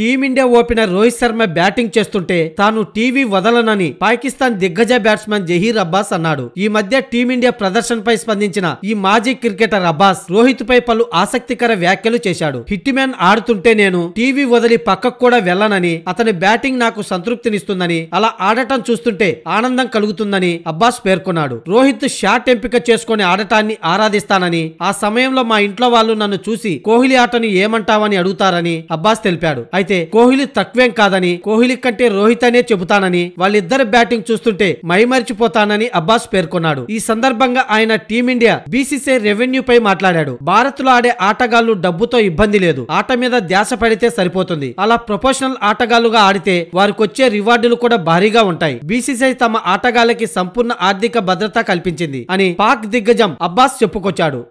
team India opener Rohit Sharma batting చేస్తుంటే తాను TV వదలనని Pakistan దిగ్గజ బ్యాట్స్మెన్ జహీర్ అబ్బాస్ అన్నాడు ఈ మధ్య టీమిండియా ప్రదర్శనపై స్పందించిన ఈ మాజీ క్రికెటర్ అబ్బాస్ రోహిత్ పై పలు ఆసక్తికర వ్యాఖ్యలు చేశాడు హిట్ మ్యాన్ ఆడుతుంటే నేను టీవీ వదిలి పక్కకు కూడా వెళ్లనని అతని బ్యాటింగ్ నాకు సంతృప్తినిస్తుందని అలా ఆడటం చూస్తుంటే ఆనందం కలుగుతుందని అబ్బాస్ పేర్కొన్నాడు రోహిత్ షాట్ ఎంపిక చేసుకుని ఆడటాన్ని ఆరాధిస్తానని ఆ సమయంలో మా ఇంట్లో వాళ్ళు నన్ను చూసి కోహ్లీ ఆటను ఏమంటావని అడుగుతారని అబ్బాస్ తెలిపాడు అయితే అయితే కోహ్లీ తక్కువేం కాదని కోహ్లీ కంటే రోహిత్ అనే చెబుతానని వాళ్ళిద్దరు బ్యాటింగ్ చూస్తుంటే మైమరిచిపోతానని అబ్బాస్ పేర్కొన్నాడు ఈ సందర్భంగా ఆయన టీమిండియా బీసీసీ రెవెన్యూ పై మాట్లాడాడు భారత్ లో ఆడే ఆటగాళ్లు డబ్బుతో ఇబ్బంది లేదు ఆట మీద ధ్యాస పడితే సరిపోతుంది అలా ప్రొఫెషనల్ ఆటగాళ్లుగా ఆడితే వారికొచ్చే రివార్డులు కూడా భారీగా ఉంటాయి బీసీసీఐ తమ ఆటగాళ్లకి సంపూర్ణ ఆర్థిక భద్రత కల్పించింది అని పాక్ దిగ్గజం అబ్బాస్ చెప్పుకొచ్చాడు